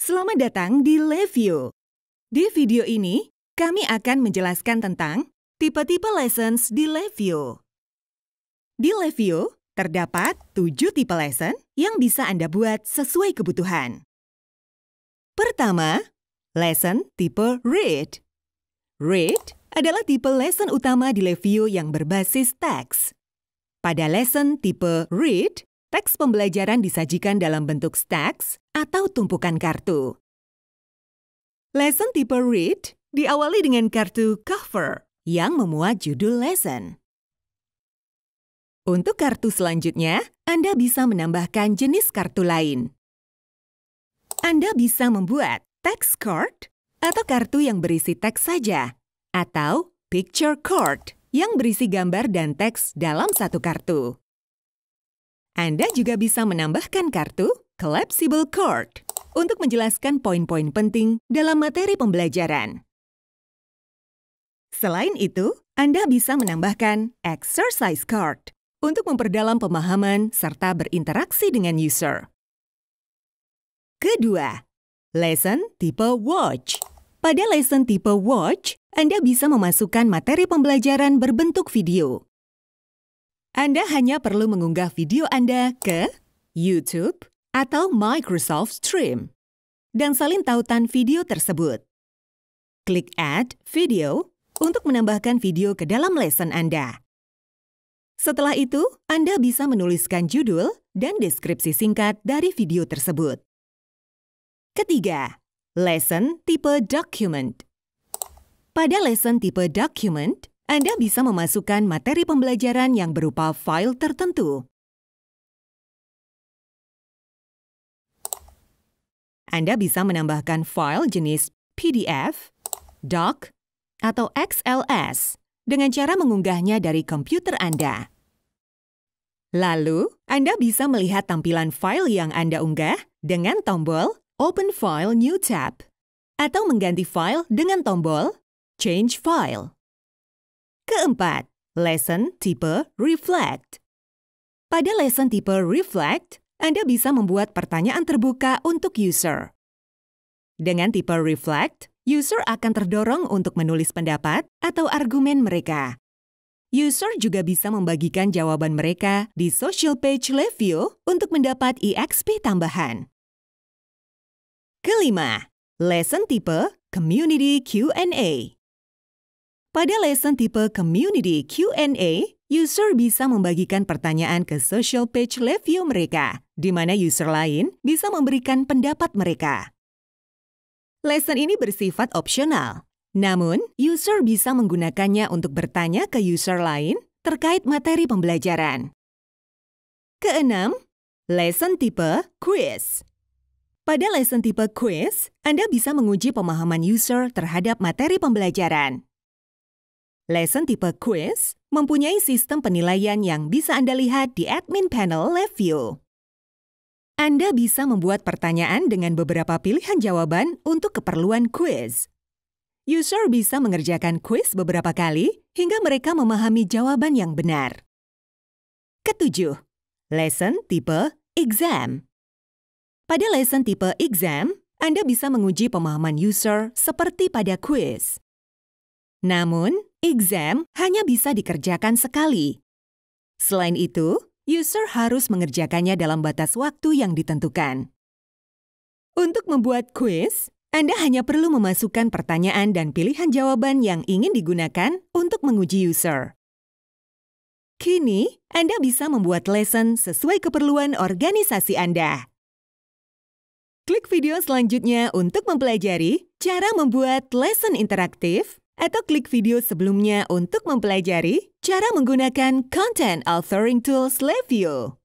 Selamat datang di Leview. Di video ini, kami akan menjelaskan tentang tipe-tipe lessons di Leview. Di Leview, terdapat tujuh tipe lesson yang bisa Anda buat sesuai kebutuhan. Pertama, lesson tipe Read. Read adalah tipe lesson utama di Leview yang berbasis teks. Pada lesson tipe Read, teks pembelajaran disajikan dalam bentuk stacks atau tumpukan kartu. Lesson tipe read diawali dengan kartu cover yang memuat judul lesson. Untuk kartu selanjutnya, Anda bisa menambahkan jenis kartu lain. Anda bisa membuat text card atau kartu yang berisi teks saja, atau picture card yang berisi gambar dan teks dalam satu kartu. Anda juga bisa menambahkan kartu Collapsible Cord untuk menjelaskan poin-poin penting dalam materi pembelajaran. Selain itu, Anda bisa menambahkan exercise card untuk memperdalam pemahaman serta berinteraksi dengan user. Kedua, lesson tipe watch. Pada lesson tipe watch, Anda bisa memasukkan materi pembelajaran berbentuk video. Anda hanya perlu mengunggah video Anda ke YouTube, atau Microsoft Stream dan salin tautan video tersebut. Klik Add Video untuk menambahkan video ke dalam lesson Anda. Setelah itu, Anda bisa menuliskan judul dan deskripsi singkat dari video tersebut. Ketiga, lesson tipe document. Pada lesson tipe document, Anda bisa memasukkan materi pembelajaran yang berupa file tertentu Anda bisa menambahkan file jenis PDF, DOC, atau XLS dengan cara mengunggahnya dari komputer Anda. Lalu, Anda bisa melihat tampilan file yang Anda unggah dengan tombol Open File New Tab atau mengganti file dengan tombol Change File. Keempat, lesson tipe Reflect. Pada lesson tipe Reflect, anda bisa membuat pertanyaan terbuka untuk user. Dengan tipe Reflect, user akan terdorong untuk menulis pendapat atau argumen mereka. User juga bisa membagikan jawaban mereka di social page review untuk mendapat EXP tambahan. Kelima, lesson tipe Community Q&A. Pada lesson tipe Community Q&A, user bisa membagikan pertanyaan ke social page review mereka, di mana user lain bisa memberikan pendapat mereka. Lesson ini bersifat opsional, namun user bisa menggunakannya untuk bertanya ke user lain terkait materi pembelajaran. Keenam, lesson tipe quiz. Pada lesson tipe quiz, Anda bisa menguji pemahaman user terhadap materi pembelajaran. Lesson tipe quiz mempunyai sistem penilaian yang bisa Anda lihat di admin panel Lab View. Anda bisa membuat pertanyaan dengan beberapa pilihan jawaban untuk keperluan quiz. User bisa mengerjakan quiz beberapa kali hingga mereka memahami jawaban yang benar. Ketujuh, lesson tipe exam. Pada lesson tipe exam, Anda bisa menguji pemahaman user seperti pada quiz. Namun, Exam hanya bisa dikerjakan sekali. Selain itu, user harus mengerjakannya dalam batas waktu yang ditentukan. Untuk membuat kuis, Anda hanya perlu memasukkan pertanyaan dan pilihan jawaban yang ingin digunakan untuk menguji user. Kini, Anda bisa membuat lesson sesuai keperluan organisasi Anda. Klik video selanjutnya untuk mempelajari cara membuat lesson interaktif atau klik video sebelumnya untuk mempelajari cara menggunakan Content Authoring Tools Review.